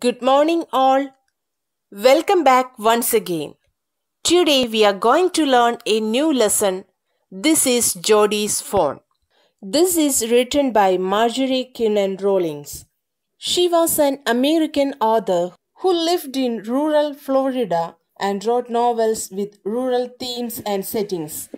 Good morning all. Welcome back once again. Today we are going to learn a new lesson. This is Jodie's Phone. This is written by Marjorie Kinnan Rawlings. She was an American author who lived in rural Florida and wrote novels with rural themes and settings.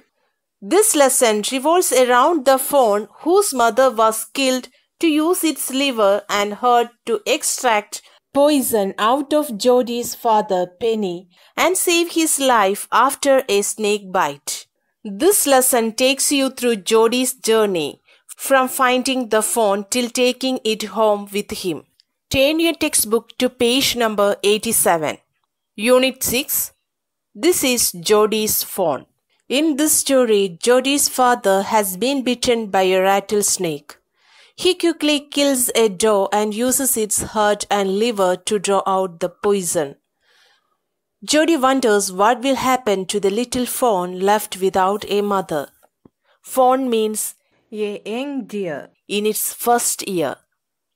This lesson revolves around the phone whose mother was killed to use its liver and heart to extract poison out of Jody's father Penny and save his life after a snake bite. This lesson takes you through Jody's journey from finding the phone till taking it home with him. Turn your textbook to page number 87. Unit 6. This is Jody's phone. In this story, Jody's father has been bitten by a rattlesnake. He quickly kills a doe and uses its heart and liver to draw out the poison. Jody wonders what will happen to the little fawn left without a mother. Fawn means a young deer in its first year.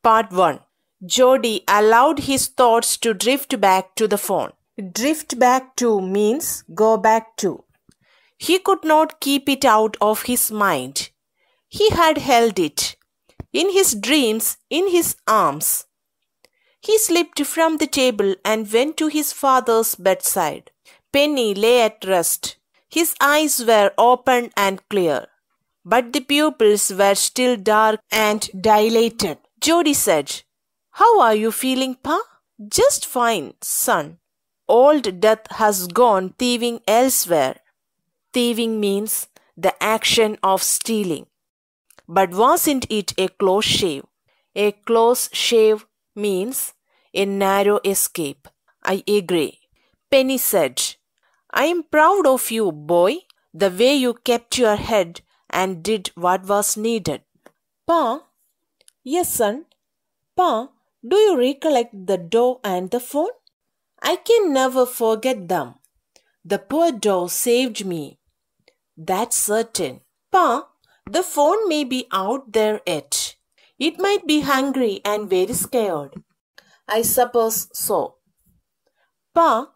Part 1 Jody allowed his thoughts to drift back to the fawn. Drift back to means go back to. He could not keep it out of his mind. He had held it in his dreams, in his arms. He slipped from the table and went to his father's bedside. Penny lay at rest. His eyes were open and clear, but the pupils were still dark and dilated. Jody said, How are you feeling, Pa? Just fine, son. Old death has gone thieving elsewhere. Thieving means the action of stealing but wasn't it a close shave? A close shave means a narrow escape. I agree. Penny said, I am proud of you, boy, the way you kept your head and did what was needed. Pa, yes, son. Pa, do you recollect the doll and the phone? I can never forget them. The poor doll saved me. That's certain. Pa, the phone may be out there yet. It might be hungry and very scared. I suppose so. Pa,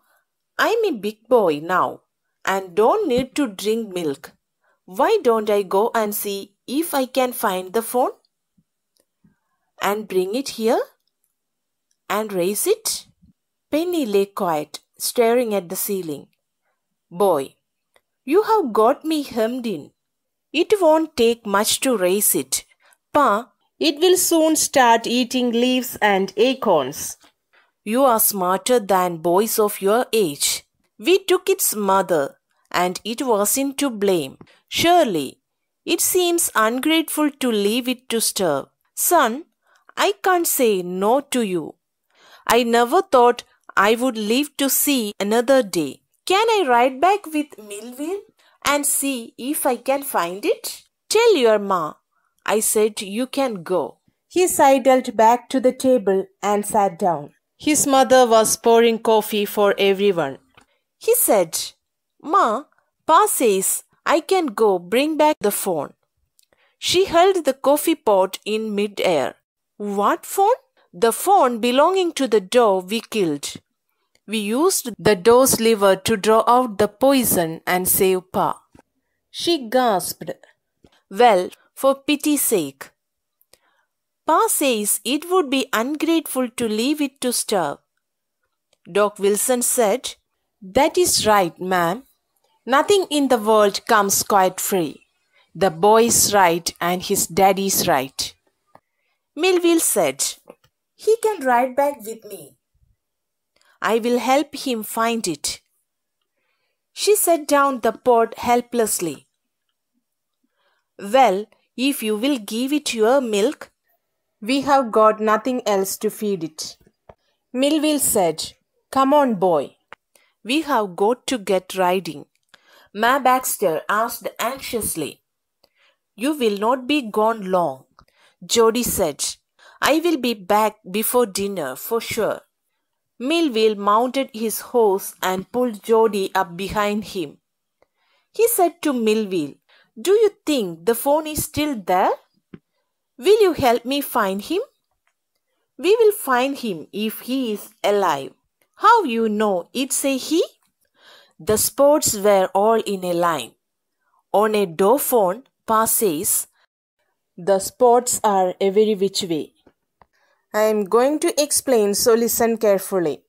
I'm a big boy now and don't need to drink milk. Why don't I go and see if I can find the phone? And bring it here? And raise it? Penny lay quiet, staring at the ceiling. Boy, you have got me hemmed in. It won't take much to raise it. Pa, it will soon start eating leaves and acorns. You are smarter than boys of your age. We took its mother, and it wasn't to blame. Surely, it seems ungrateful to leave it to starve. Son, I can't say no to you. I never thought I would live to see another day. Can I ride back with Millville? and see if I can find it. Tell your ma. I said you can go. He sidled back to the table and sat down. His mother was pouring coffee for everyone. He said, Ma, Pa says I can go bring back the phone. She held the coffee pot in midair. What phone? The phone belonging to the dog we killed. We used the door lever to draw out the poison and save Pa. She gasped. Well, for pity's sake. Pa says it would be ungrateful to leave it to starve. Doc Wilson said, That is right, ma'am. Nothing in the world comes quite free. The boy's right and his daddy's right. Millville said, He can ride back with me. I will help him find it. She set down the pot helplessly. Well, if you will give it your milk, we have got nothing else to feed it. Millville said, Come on, boy. We have got to get riding. Ma Baxter asked anxiously, You will not be gone long. Jody said, I will be back before dinner for sure. Millville mounted his horse and pulled Jody up behind him. He said to Millville, Do you think the phone is still there? Will you help me find him? We will find him if he is alive. How you know it's a he? The spots were all in a line. On a dophone, Pa says, The spots are every which way. I am going to explain, so listen carefully.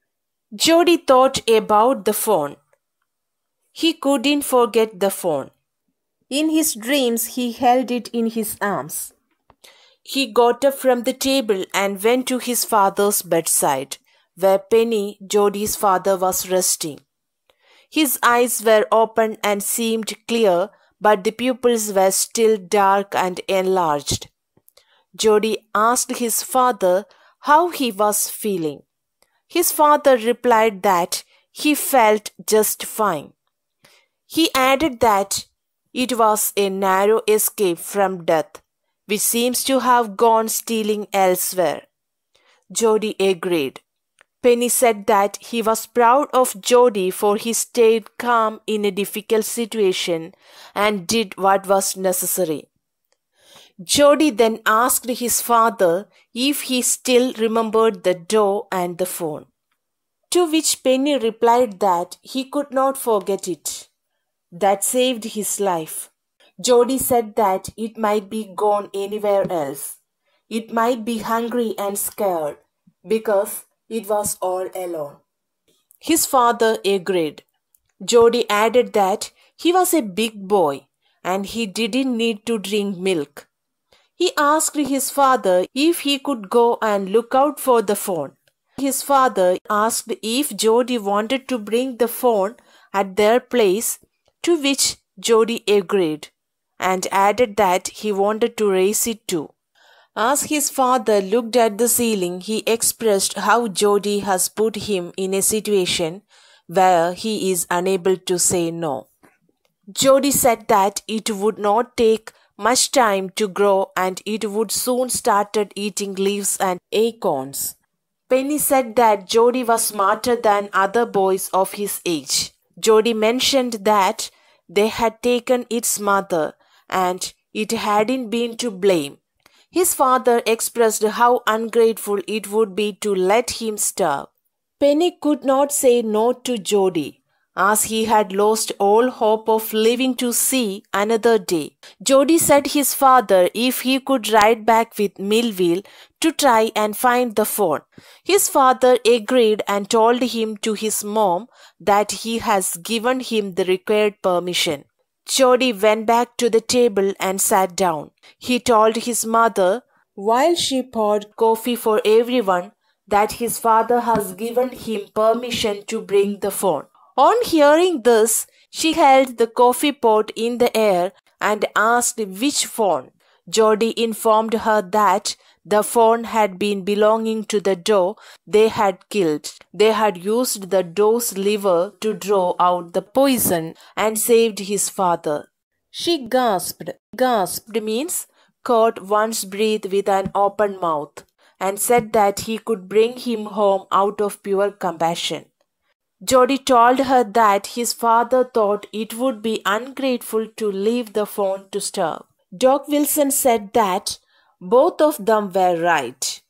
Jody thought about the phone. He couldn't forget the phone. In his dreams, he held it in his arms. He got up from the table and went to his father's bedside, where Penny, Jody's father, was resting. His eyes were open and seemed clear, but the pupils were still dark and enlarged. Jody asked his father how he was feeling. His father replied that he felt just fine. He added that it was a narrow escape from death, which seems to have gone stealing elsewhere. Jody agreed. Penny said that he was proud of Jody for he stayed calm in a difficult situation and did what was necessary. Jody then asked his father if he still remembered the door and the phone. To which Penny replied that he could not forget it. That saved his life. Jody said that it might be gone anywhere else. It might be hungry and scared because it was all alone. His father agreed. Jody added that he was a big boy and he didn't need to drink milk. He asked his father if he could go and look out for the phone. His father asked if Jody wanted to bring the phone at their place, to which Jody agreed and added that he wanted to raise it too. As his father looked at the ceiling, he expressed how Jody has put him in a situation where he is unable to say no. Jody said that it would not take much time to grow and it would soon started eating leaves and acorns. Penny said that Jody was smarter than other boys of his age. Jody mentioned that they had taken its mother and it hadn't been to blame. His father expressed how ungrateful it would be to let him starve. Penny could not say no to Jody as he had lost all hope of living to see another day. Jody said his father if he could ride back with Millville to try and find the phone. His father agreed and told him to his mom that he has given him the required permission. Jody went back to the table and sat down. He told his mother while she poured coffee for everyone that his father has given him permission to bring the phone. On hearing this, she held the coffee pot in the air and asked which phone. Jody informed her that the phone had been belonging to the doe they had killed. They had used the doe's liver to draw out the poison and saved his father. She gasped. Gasped means caught one's breath with an open mouth and said that he could bring him home out of pure compassion. Jody told her that his father thought it would be ungrateful to leave the phone to stir. Doc Wilson said that both of them were right.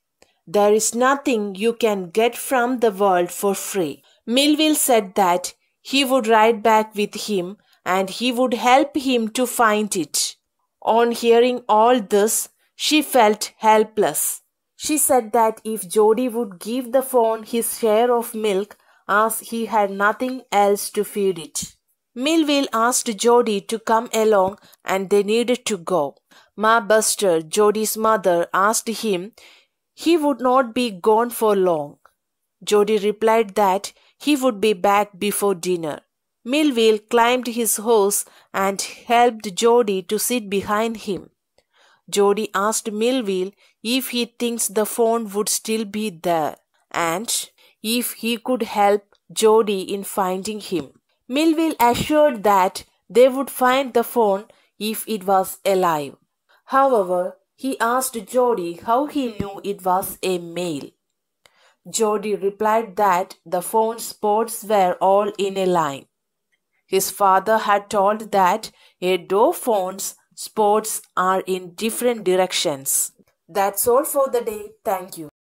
There is nothing you can get from the world for free. Millville said that he would ride back with him and he would help him to find it. On hearing all this, she felt helpless. She said that if Jody would give the fawn his share of milk, as he had nothing else to feed it. Millville asked Jody to come along and they needed to go. Ma Buster, Jody's mother, asked him he would not be gone for long. Jody replied that he would be back before dinner. Millville climbed his horse and helped Jody to sit behind him. Jody asked Millville if he thinks the phone would still be there, and if he could help Jody in finding him. Millville assured that they would find the phone if it was alive. However, he asked Jody how he knew it was a male. Jody replied that the phone's ports were all in a line. His father had told that a door phone's ports are in different directions. That's all for the day. Thank you.